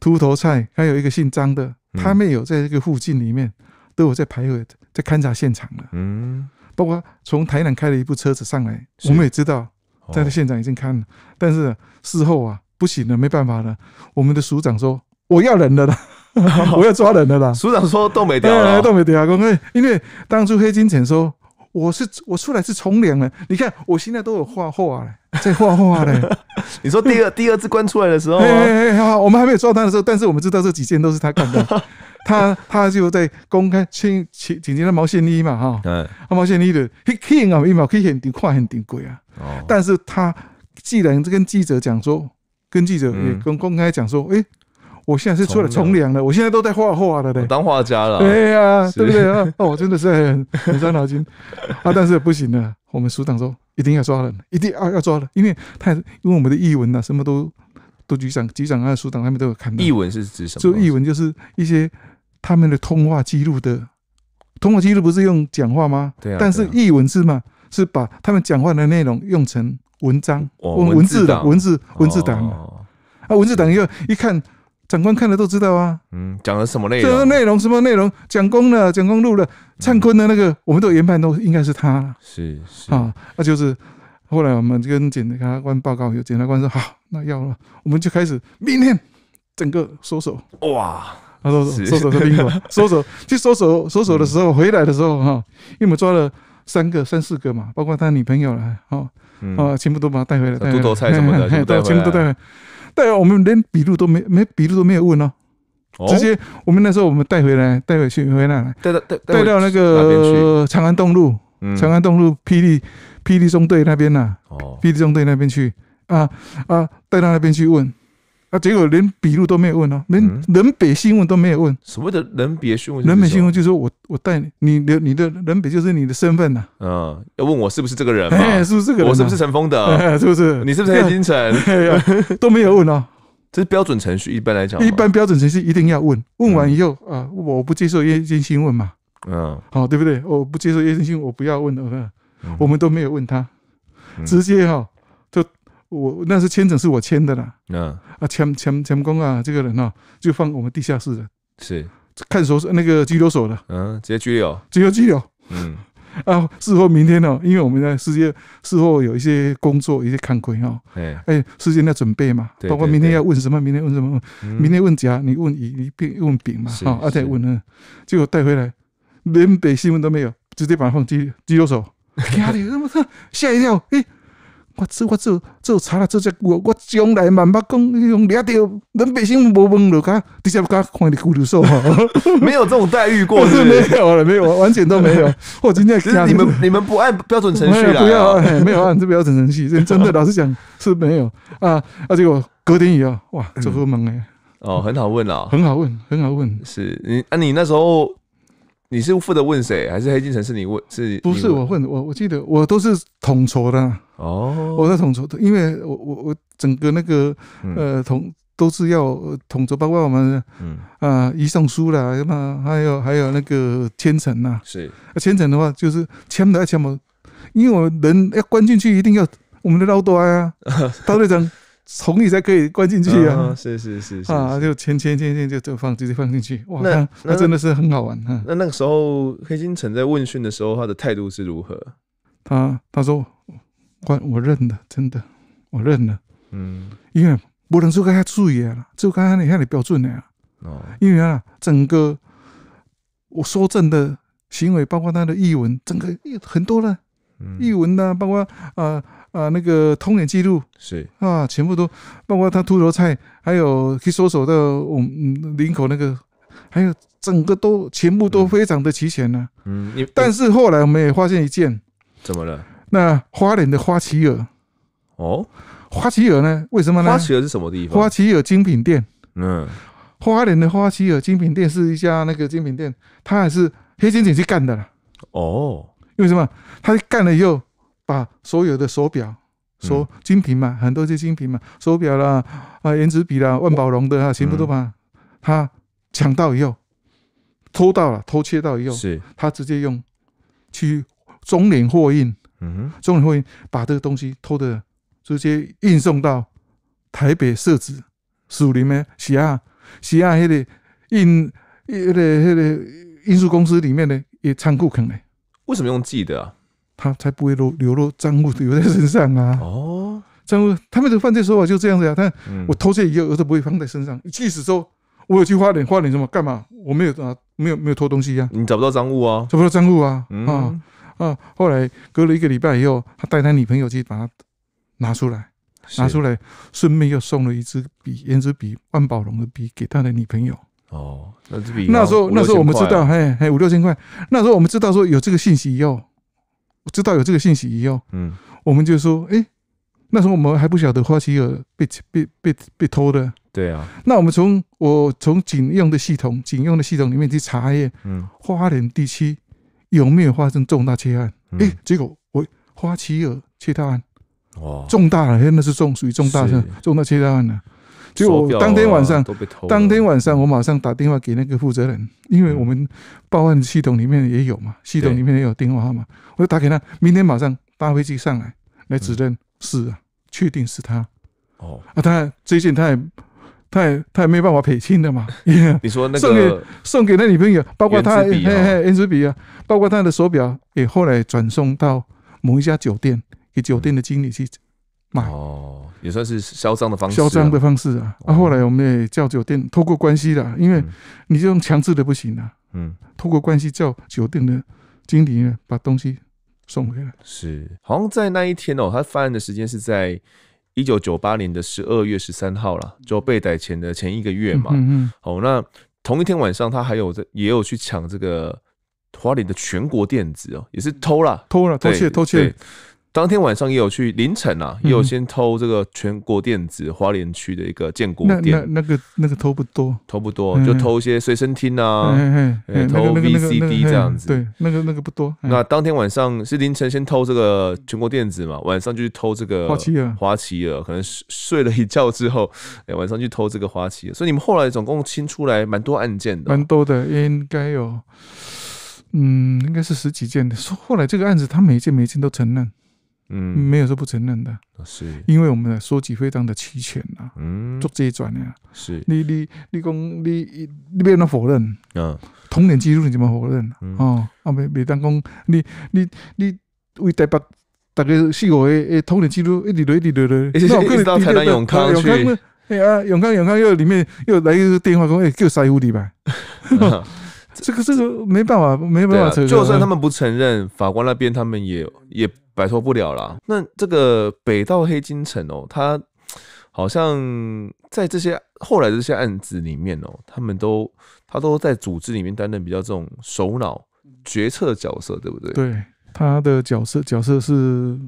秃头菜还有一个姓张的，他们有在这个附近里面都有在徘徊，在勘察现场了。嗯，包括从台南开了一部车子上来，我们也知道在那现场已经看了。但是事后啊，不行了，没办法了，我们的署长说我要人了啦，我要抓人了啦。署长说都没掉，都没掉。因为因为当初黑金钱说。我是我出来是从良了，你看我现在都有画画了，在画画了。你说第二第二次关出来的时候，啊，我们还没有抓他的时候，但是我们知道这几件都是他干的。他他就在公开请请进了毛线衣嘛，哈，啊毛线衣的，黑黑啊，一秒可以画很顶贵啊。但是他既然跟记者讲说，跟记者也跟公开讲说，哎。我现在是出来从良了，我现在都在画画了的，当画家了。对呀，对不对啊？哦，我真的是很伤 脑筋啊，但是不行了。我们署长说一定要抓人，一定要要抓人，因为太因为我们的译文呐，什么都都局长、局长啊、署长他们都有看到。译文是指什么？就译文就是一些他们的通话记录的通话记录，不是用讲话吗？对啊。但是译文什嘛，是把他们讲话的内容用成文章文文字的，文字文字档啊，文字档又一看。长官看了都知道啊，嗯，讲了什么内容？什么内容？什么内容？蒋公的，蒋公录的，灿坤的那个，我们都研判都应该是他。是，是啊，那就是后来我们跟检察官报告，有检察官说好，那要了，我们就开始明天整个搜索。哇，他说搜索的宾馆，搜索 去搜索搜索的时候，回来的时候哈，因为我们抓了三个三四个嘛，包括他女朋友了，哦啊，全部都把他带回来，秃头菜什么的，全部都带回来。带我们连笔录都没没笔录都没有问哦，直接我们那时候我们带回来带回去回来带带带到那个长安东路，长安东路霹雳霹雳中队那边呐，霹雳中队那边去啊啊，带到那边去问。那结果连笔录都没有问哦，连人北新问都没有问。所谓的“人北新问”，人北新问就是我我带你，你你的人北就是你的身份呐。嗯，要问我是不是这个人嘛？是不是这个人？我是不是陈峰的？是不是？你是不是叶金城？都没有问哦。这是标准程序，一般来讲，一般标准程序一定要问。问完以后啊，我不接受叶金新问嘛。嗯，好，对不对？我不接受叶金新，我不要问了。我们都没有问他，直接哈。我那是签证是我签的啦，嗯啊签签签工啊这个人哦就放我们地下室的，是看守所那个拘留所的，嗯直接拘留拘留拘留，嗯 啊事后明天哦，因为我们在事先事后有一些工作一些看规哈，哎哎事先要准备嘛，包括明天要问什么，明天问什么，明天问甲你问乙你问丙嘛，哈，然后再问，结果带回来连北新闻都没有，直接把他放拘拘留所，家里这么吓一跳，哎。我做我做做查了做只我我将来万八讲用拿到老百姓无问了噶，直接甲看喺你拘留所。没有这种待遇过 是没有了，没有完全都没有。我今天你们你们不按标准程序了，不要没有按这标准程序，真的老实讲是没有啊。而且我隔天以后，哇，这何梦哎。哦，很好问哦，很好问，很好问。是你啊？你那时候。你是负责问谁，还是黑金城是你问？是？不是我问？我我记得我都是统筹的哦。我在统筹，因为我我我整个那个呃统都是要统筹，包括我们嗯啊，一上书了么还有还有那个千层呐，是千层的话就是签的签嘛，因为我们人要关进去，一定要我们的老多啊，刀队长。同意才可以关进去啊！是是是啊！就签签签签就就放直接放进去哇！那那真的是很好玩啊！那那个时候黑金城在问讯的时候，他的态度是如何？他他说关我认了，真的我认了。嗯，因为不能说他注意了，就刚才你看你标准的呀。哦，因为啊，整个我说证的行为，包括他的译文，整个很多了，译文呐，包括啊。啊，那个通联记录是啊，全部都包括他秃头菜，还有可以搜索到我们林口那个，还有整个都全部都非常的齐全呢。嗯，但是后来我们也发现一件，怎么了？那花脸的花旗耳哦，花旗耳呢？为什么呢？花旗耳是什么地方？花旗耳精品店。嗯，花脸的花旗耳精品店是一家那个精品店，他也是黑猩警去干的了。哦，因为什么？他干了以后。把所有的手表，说精品嘛，很多些精品嘛，手表啦，啊，圆珠笔啦，万宝龙的啊，全部都把，他抢到以后，偷到了，偷窃到以后，是，他直接用去中联货运，嗯，中联货运把这个东西偷的直接运送到台北设置树林面西亚西亚迄个印迄个迄个印输公司里面的也仓库坑咧，为什么用寄的？他才不会流流落赃物留在身上啊！哦，赃物他们的犯罪手法就这样子呀。他我偷窃以后我都不会放在身上，即使说我有去花点花点什么干嘛，我没有啊，没有没有偷东西呀。你找不到赃物啊，找不到赃物啊！啊啊！后来隔了一个礼拜以后，他带他女朋友去把它拿出来，拿出来，顺便又送了一支笔，一支笔万宝龙的笔给他的女朋友。哦，那支笔那时候那时候我们知道，嘿嘿，五六千块，那时候我们知道说有这个信息以后，知道有这个信息以后，嗯，我们就说，哎，那时候我们还不晓得花旗尔被被被被偷的，对啊。那我们从我从警用的系统，警用的系统里面去查验，嗯，花莲地区有没有发生重大窃案？哎，结果我花旗尔窃盗案，哦，重大了，那是重，属于重大的重大窃盗案了。就当天晚上，当天晚上我马上打电话给那个负责人，因为我们报案系统里面也有嘛，系统里面也有电话号码，我就打给他，明天马上搭飞机上来来指认，是啊，确定是他。哦，啊，他最近他也，他也，他也没办法赔清的嘛。你说那个送给送给那女朋友，包括他，嘿嘿，原子笔啊，包括他的手表，也后来转送到某一家酒店，给酒店的经理去。哦，也算是销赃的方式，销赃的方式啊！啊，后来我们也叫酒店透过关系的，因为你就种强制的不行了。嗯，透过关系叫酒店的经理呢，把东西送回来。是，好像在那一天哦，他犯案的时间是在一九九八年的十二月十三号了，就被逮前的前一个月嘛。嗯嗯。哦，那同一天晚上，他还有在也有去抢这个华联的全国电子哦，也是偷了，偷了，偷窃，偷窃。当天晚上也有去凌晨啊，也有先偷这个全国电子华联区的一个建国店，那那个那个偷不多，偷不多，就偷一些随身听啊，偷 VCD 这样子，对，那个那个不多。那当天晚上是凌晨先偷这个全国电子嘛，晚上就去偷这个花旗了，花旗了，可能睡了一觉之后，哎，晚上去偷这个花旗，所以你们后来总共清出来蛮多案件的，蛮多的，应该有，嗯，应该是十几件。的。说后来这个案子，他每一件每一件都承认。嗯，没有说不承认的，是因为我们的收集非常的齐全呐。嗯，做这一转呢，是你你你讲你，你别能否认。嗯，童年记录你怎么否认啊？啊，未每当讲你你你为代北大概四五个诶童年记录，一直滴 一直滴滴。哦，我到台南永康去。哎呀，永康永康又里面又来一个电话说，哎，叫师傅蝶吧。这个这个没办法，没办法。这个就算他们不承认，法官那边他们也也摆脱不了啦。那这个北道黑金城哦，他好像在这些后来这些案子里面哦，他们都他都在组织里面担任比较这种首脑决策角色，对不对？对，他的角色角色是，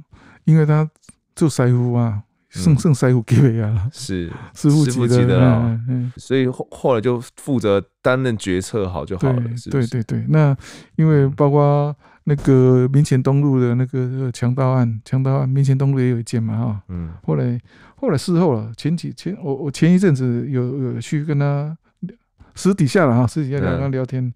因为他做塞乎啊。圣圣塞乌给维亚是师傅记得啊，所以后后来就负责担任决策好就好了，对对对那因为包括那个民权东路的那个强盗案，强盗案民权东路也有一件嘛哈，嗯，后来后来事后了，前几前我我前一阵子有有去跟他私底下了哈，私底下跟他聊天，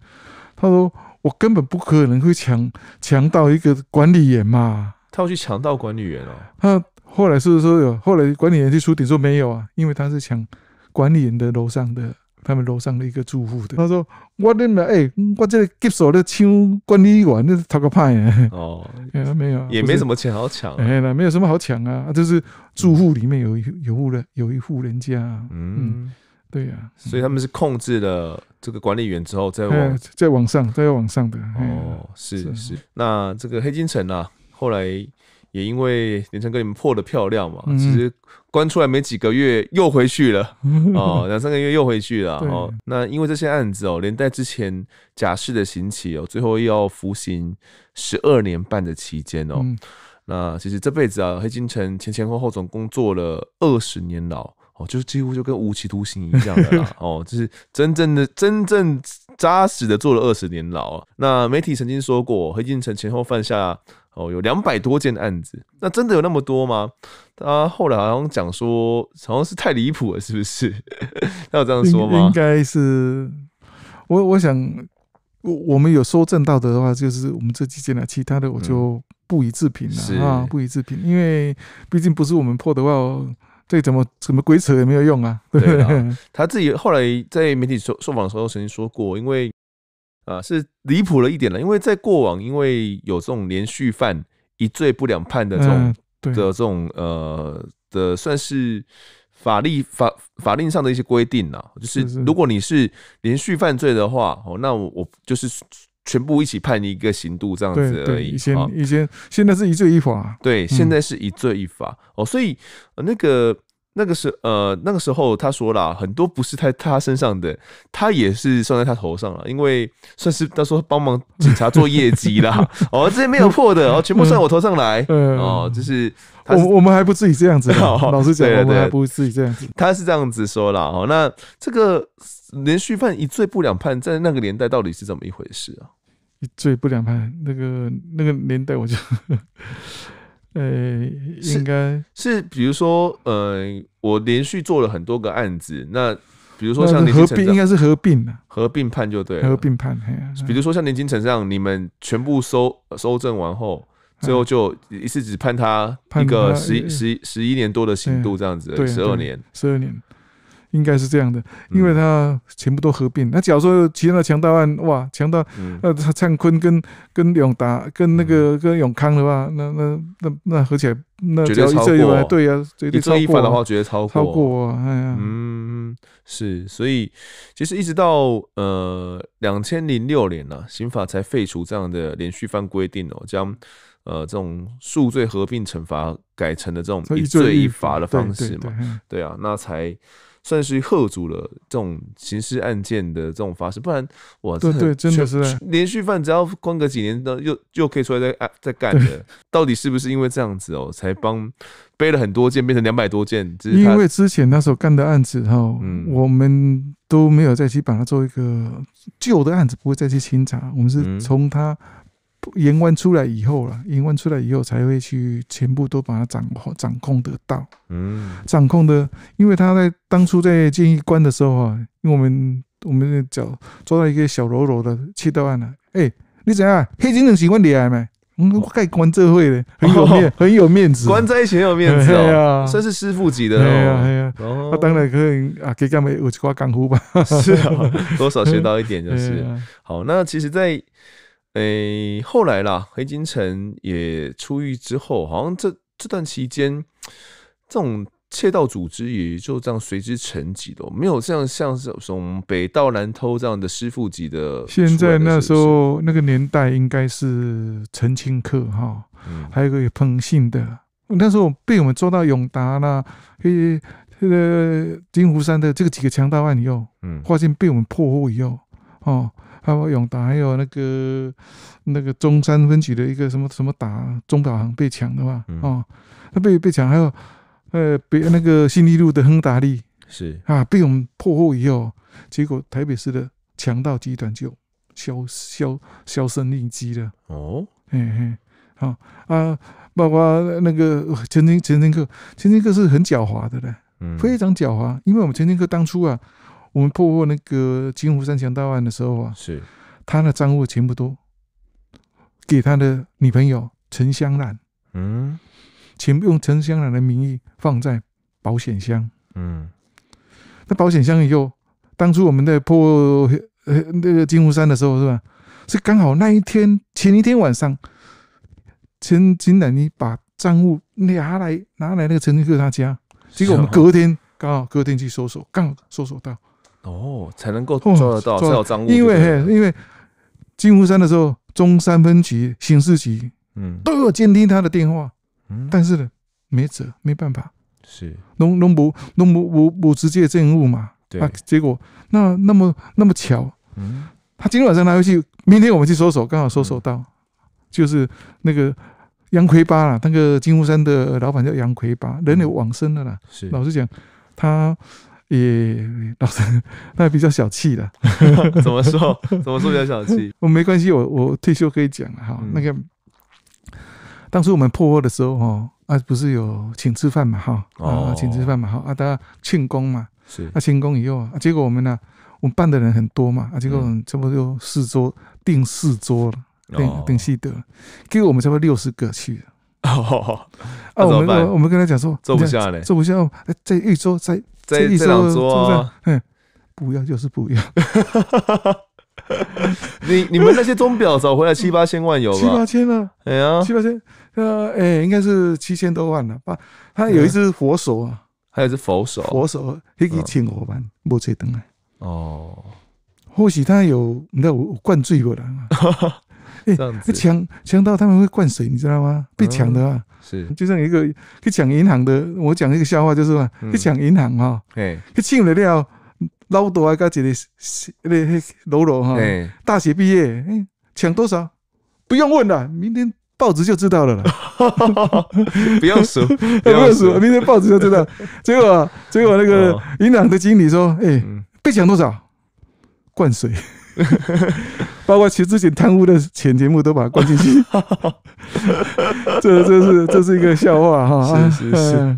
他说我根本不可能会强强到一个管理员嘛，他要去强盗管理员哦，他。后来是不是说有？后来管理员去出庭说没有啊，因为他是抢管理员的楼上的他们楼上的一个住户的。他说：“我认了，哎，我这里接手的抢管理员，那他个派啊！”哦，没有，也没有，也没什么钱好抢，没有什么好抢啊，就是住户里面有一有户人，有一户人家。嗯，对呀。所以他们是控制了这个管理员之后，再往再往上，再往上的。哦，是是。那这个黑金城啊，后来。也因为连城哥你们破的漂亮嘛，其实关出来没几个月又回去了，哦，两三个月又回去了，哦，那因为这些案子哦，连带之前假释的刑期哦，最后又要服刑十二年半的期间哦，那其实这辈子啊，黑金城前前后后总共坐了二十年牢，哦，就几乎就跟无期徒刑一样的啦，哦，就是真正的真正扎实的坐了二十年牢。那媒体曾经说过，黑金城前后犯下。哦，有两百多件案子，那真的有那么多吗？他后来好像讲说，好像是太离谱了，是不是？他有这样说吗？应该是，我我想，我我们有说正道德的话，就是我们这几件了，其他的我就不一置评了啊，不一置评，因为毕竟不是我们破的话，对，怎么怎么鬼扯也没有用啊。对啊，他自己后来在媒体说受访的时候曾经说过，因为。啊，是离谱了一点了。因为在过往，因为有这种连续犯一罪不两判的这种的这种呃的，算是法律法法令上的一些规定呢。就是如果你是连续犯罪的话，哦，那我我就是全部一起判一个刑度这样子而已啊。以前以前现在是一罪一罚，对，现在是一罪一罚哦，所以那个。那个时候，呃，那个时候他说啦，很多不是在他身上的，他也是算在他头上了，因为算是他说帮忙警察做业绩啦。哦，这些没有破的，哦，全部算我头上来，哦，就是我我们还不至于这样子，老实讲，我们还不至于这样子，他是这样子说了哦。那这个连续犯一罪不两判，在那个年代到底是怎么一回事啊？一罪不两判，那个那个年代我就。呃，应该是，比如说，呃，我连续做了很多个案子，那比如说像合并，应该是合并了，合并判就对，合并判，比如说像林金城这样，你们全部收收证完后，最后就一次只判他一个十十十一年多的刑度这样子，十二年，十二年。应该是这样的，因为他全部都合并。那假如说其他的强盗案，哇，强盗，那他灿坤跟跟永达跟那个跟永康的话，那那那那合起来，那绝对超过。对啊，一罪一犯的话，绝对超过。超过，哎呀，嗯，是。所以其实一直到呃两千零六年呢，刑法才废除这样的连续犯规定哦，将呃这种数罪合并惩罚改成了这种一罪一罚的方式嘛。对啊，那才。算是喝足了这种刑事案件的这种发生。不然哇，对对，真的是连续犯，只要关个几年的，又又可以出来再再干的。到底是不是因为这样子哦，才帮背了很多件，变成两百多件？因为之前那时候干的案子哈，我们都没有再去把它做一个旧的案子，不会再去清查，我们是从他。严关出来以后了，严关出来以后才会去全部都把它掌握掌控得到，嗯，掌控的，因为他在当初在进一关的时候啊，因为我们我们的脚坐在一个小柔柔的七道岸了，哎，你怎样黑先生喜欢你来没？嗯，盖关这会的很有面，很有面子，关在一起很有面子，哎呀，算是师傅级的，哎呀，哎呀，他当然可以啊，给他们有就挂干枯吧，是啊，多少学到一点就是好，那其实，在。哎，后来啦，黑金城也出狱之后，好像这这段期间，这种窃盗组织也就这样随之沉寂的，没有像像是从北盗南偷这样的师傅级的。现在那时候那个年代应该是陈清客哈，还有个彭姓的，那时候被我们抓到永达啦，黑这个金湖山的这个几个强盗案以后，嗯，发现被我们破获以后，哦。还有永达，还有那个那个中山分局的一个什么什么打中导行被抢的话，哦，他被被抢，还有呃，别那个新一路的亨达利是啊，被我们破获以后，结果台北市的强盗集团就消消销声匿迹了。哦，嘿嘿，好啊，包括那个曾经曾经客，曾经客是很狡猾的嗯，非常狡猾，因为我们曾经客当初啊。我们破获那个金湖三强盗案的时候啊，是他的赃物钱不多，给他的女朋友陈香兰，嗯，钱用陈香兰的名义放在保险箱，嗯，那保险箱以后，当初我们在破那个金湖山的时候是吧？是刚好那一天前一天晚上，陈金兰你把赃物拿来拿来那个陈金克他家，结果我们隔天刚好隔天去搜索，刚好搜索到。哦，才能够抓得到，因为因为金湖山的时候，中三分局、刑事局，嗯，都要监听他的电话，嗯，但是呢，没辙，没办法，是，弄弄不，弄不不不直接政务嘛？对。结果那那么那么巧，嗯，他今天晚上拿回去，明天我们去搜索，刚好搜索到，就是那个杨奎八啦，那个金乌山的老板叫杨奎八，人也往生了啦。是，老实讲，他。也老师，那比较小气的，怎么说？怎么说比较小气？我没关系，我我退休可以讲啊。哈，那个，当初我们破获的时候，哈，啊，不是有请吃饭嘛，哈，啊，请吃饭嘛，哈，啊，大家庆功嘛，是，啊，庆功以后啊，结果我们呢，我们办的人很多嘛，啊，结果我们差不有四桌订四桌了，订订西德，结果我们差不多六十个去。哦，啊，我们我们跟他讲说，坐不下嘞，坐不下，哎，在一桌在。这这两桌，嗯，不要就是不要。你你们那些钟表找回来七八千万有吗？七八千了，哎呀，七八千，呃，哎，应该是七千多万了。他他有一只佛手啊，还有只佛手，佛手，一嘿，青老板，莫吹灯啊。哦，或许他有，你看我灌醉过了。抢抢到他们会灌水，你知道吗？被抢的话，是就像一个去抢银行的。我讲一个笑话，就是嘛，去抢银行哈，去抢了了，老多啊，加一个那那喽啰哈，大学毕业，抢多少不用问了，明天报纸就知道了 不要 数，不要数，明天报纸就知道。结果结果那个银行的经理说，哎，被抢多少，灌水。包括其实自己贪污的钱，节目都把他关进去，这这是这是一个笑话哈。是是是，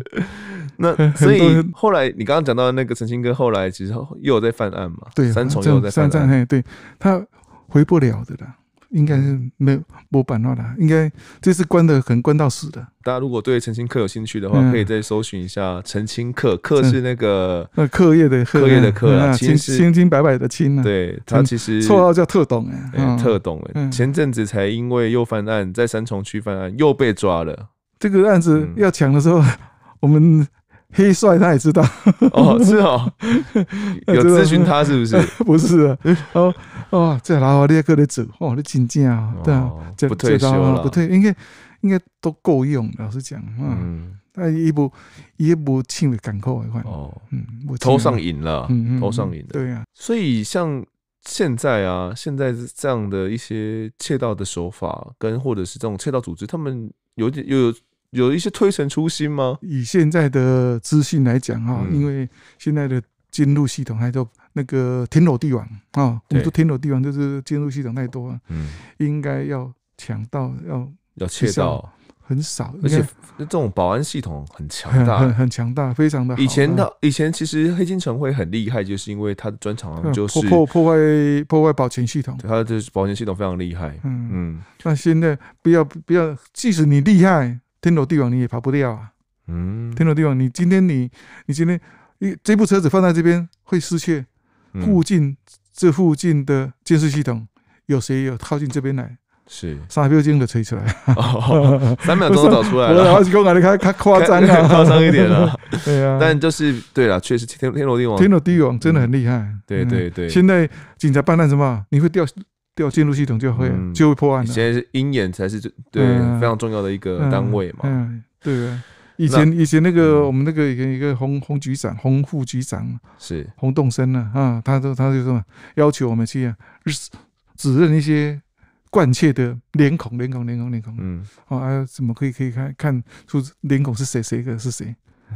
那所以后来你刚刚讲到那个陈星哥，后来其实又有在犯案嘛？对，三重又在犯案，对他回不了的啦。应该是没有模板到的，应该这次关的可能关到死的。大家如果对陈清客有兴趣的话，可以再搜寻一下陈清客。客是那个课业的课业的课啊，清清清白白的清。啊。对他其实绰号叫特懂哎，特懂哎，前阵子才因为又犯案，在三重区犯案又被抓了。这个案子要抢的时候，我们。黑帅他也知道哦，是哦，有咨询他是不是？不是啊，哦哦，这然后列克的走，纸，我的金啊，对啊，不退休了，不退，应该应该都够用。老实讲，嗯，他一不一不轻易感扣一块哦，嗯，偷上瘾了，嗯偷上瘾了，对啊。所以像现在啊，现在这样的一些窃盗的手法，跟或者是这种窃盗组织，他们有点又有。有一些推陈出新吗？以现在的资讯来讲，哈，因为现在的监入系统还都那个天罗地网啊，我们都天罗地网就是监入系统太多，嗯，应该要抢到，要要切到很少，而且这种保安系统很强大，很强大，非常的。以前的以前其实黑金城会很厉害，就是因为它的专长就是破破坏破坏保全系统，它的保全系统非常厉害，嗯嗯。那现在不要不要，即使你厉害。天罗地网你也跑不掉啊！嗯，天罗地网，你今天你你今天一这部车子放在这边会失窃，附近这附近的监视系统，有谁有靠近这边来？是，三秒就进个车出来，三秒钟就找出来了。好几公里开，他夸张了，夸张一点了。对啊，但就是对了，确实天天罗地网，天罗地网真的很厉害。对对对，现在警察办案什么，你会掉？调进入系统就会就会破案。以前是鹰眼才是最对非常重要的一个单位嘛。嗯，对。以前以前那个我们那个以前一个红红局长、红副局长是洪洞生了啊，他都他就说要求我们去指指认一些惯窃的脸孔、脸孔、脸孔、脸孔。嗯，啊，怎么可以可以看看出脸孔是谁？谁个是谁？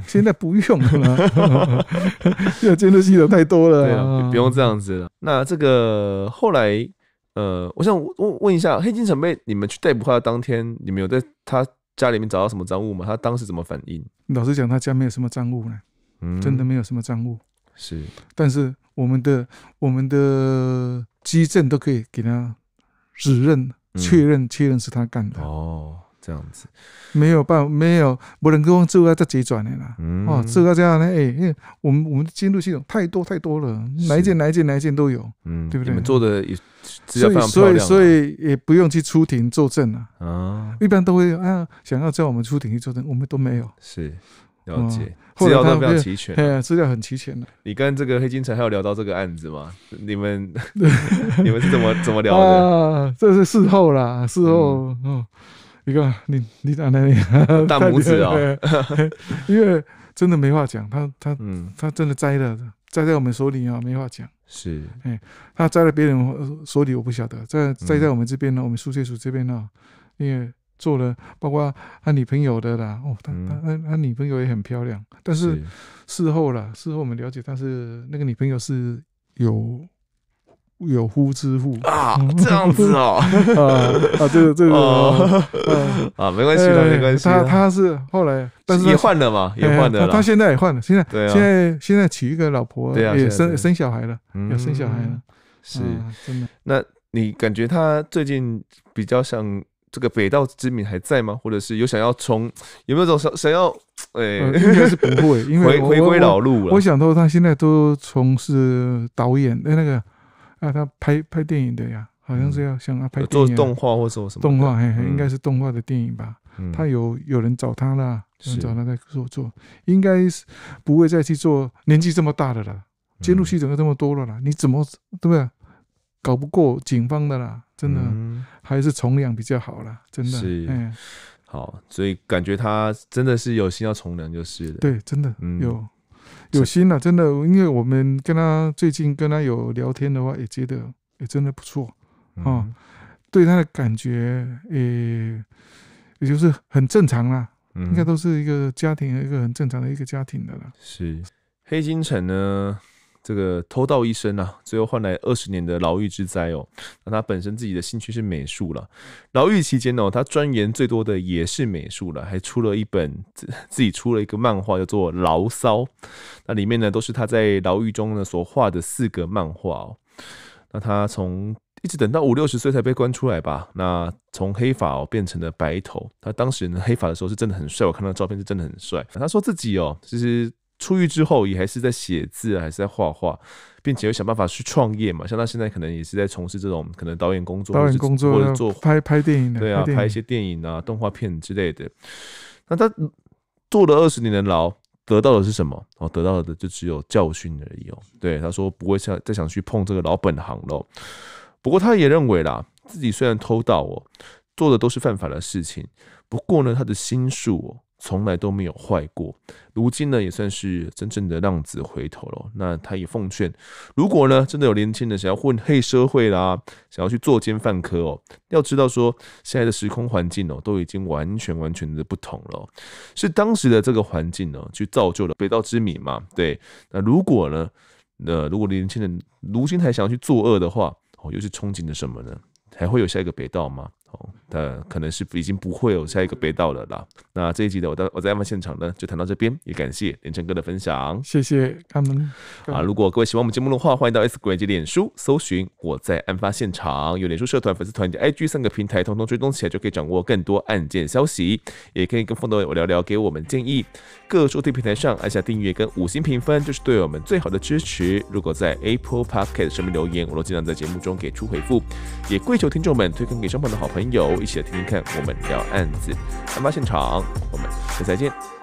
现在不用了，用 监督系统太多了，对啊，不用这样子。那这个后来。呃，我想问问一下，黑金城被你们去逮捕他的当天，你们有在他家里面找到什么赃物吗？他当时怎么反应？老实讲，他家没有什么赃物呢，嗯，真的没有什么赃物，是。但是我们的我们的基证都可以给他指认、确认、确认是他干的。哦。这样子没有办，法，没有不能够自我这几转的啦。嗯，哦，这个这样呢，哎，我们我们的监督系统太多太多了，哪一件哪一件哪一件都有，嗯，对不对？你们做的也，所以所以所以也不用去出庭作证了啊。一般都会啊，想要叫我们出庭去作证，我们都没有。是，了解，资料都比较齐全。对啊，资料很齐全的。你跟这个黑金城还有聊到这个案子吗？你们 你们是怎么怎么聊的？这是事后啦，事后嗯。一个，你你在哪里？大拇指哦，因为真的没话讲，他他他真的摘了摘在我们手里啊，没话讲是哎，他摘了别人手里我不晓得，在摘在我们这边呢，我们宿舍组这边呢，因为做了包括他女朋友的啦，哦他他他他女朋友也很漂亮，但是事后了，事后我们了解，但是那个女朋友是有。有夫之妇啊，这样子哦，啊，这个这个啊，没关系的，没关系。他他是后来，但是也换了嘛，也换了。他现在也换了，现在现在现在娶一个老婆，也生生小孩了，要生小孩了。是，真的。那你感觉他最近比较像这个北道之名还在吗？或者是有想要从有没有种想想要？哎，应该是不会，因为回回归老路了。我想到他现在都从事导演的那个。啊，他拍拍电影的呀，好像是要像啊拍做动画或者什么动画，嘿嘿，应该是动画的电影吧？他有有人找他啦，有人找他在做做，应该是不会再去做，年纪这么大的了，监督系统又这么多了啦，你怎么对不对？搞不过警方的啦，真的还是从良比较好啦，真的，哎，好，所以感觉他真的是有心要从良，就是的，对，真的有。有心了，真的，因为我们跟他最近跟他有聊天的话，也觉得也真的不错啊，对他的感觉也也就是很正常啦，应该都是一个家庭，一个很正常的一个家庭的了。是黑金城呢？这个偷盗一生啊，最后换来二十年的牢狱之灾哦。那他本身自己的兴趣是美术了。牢狱期间哦，他钻研最多的也是美术了，还出了一本自自己出了一个漫画，叫做《牢骚》。那里面呢，都是他在牢狱中呢所画的四个漫画哦。那他从一直等到五六十岁才被关出来吧。那从黑发变成了白头。他当时呢，黑发的时候是真的很帅，我看到照片是真的很帅。他说自己哦，其实。出狱之后，也还是在写字，还是在画画，并且有想办法去创业嘛。像他现在可能也是在从事这种可能导演工作，导演工作或者做拍拍电影，对啊，拍一些电影啊、动画片之类的。那他坐了二十年的牢，得到的是什么？哦，得到的就只有教训而已哦。对，他说不会想再想去碰这个老本行喽。不过他也认为啦，自己虽然偷盗哦，做的都是犯法的事情，不过呢，他的心术哦。从来都没有坏过，如今呢也算是真正的浪子回头了。那他也奉劝，如果呢真的有年轻人想要混黑社会啦，想要去做奸犯科哦，要知道说现在的时空环境哦都已经完全完全的不同了，是当时的这个环境呢去造就了北道之名嘛？对，那如果呢，那如果年轻人如今还想要去作恶的话，哦，又是憧憬着什么呢？还会有下一个北道吗？哦，那可能是已经不会有下一个被盗了啦。那这一集的我到我在案发现场呢，就谈到这边，也感谢连成哥的分享，谢谢他们。啊，如果各位喜欢我们节目的话，欢迎到 S 国际脸书搜寻我在案发现场，有脸书社团、粉丝团及 IG 三个平台，通通追踪起来就可以掌握更多案件消息，也可以跟风导我聊聊，给我们建议。各收听平台上按下订阅跟五星评分，就是对我们最好的支持。如果在 Apple Podcast 上面留言，我都尽量在节目中给出回复。也跪求听众们推荐给双方的好朋友。友一起来听听看，我们聊案子，案发现场，我们下次再见。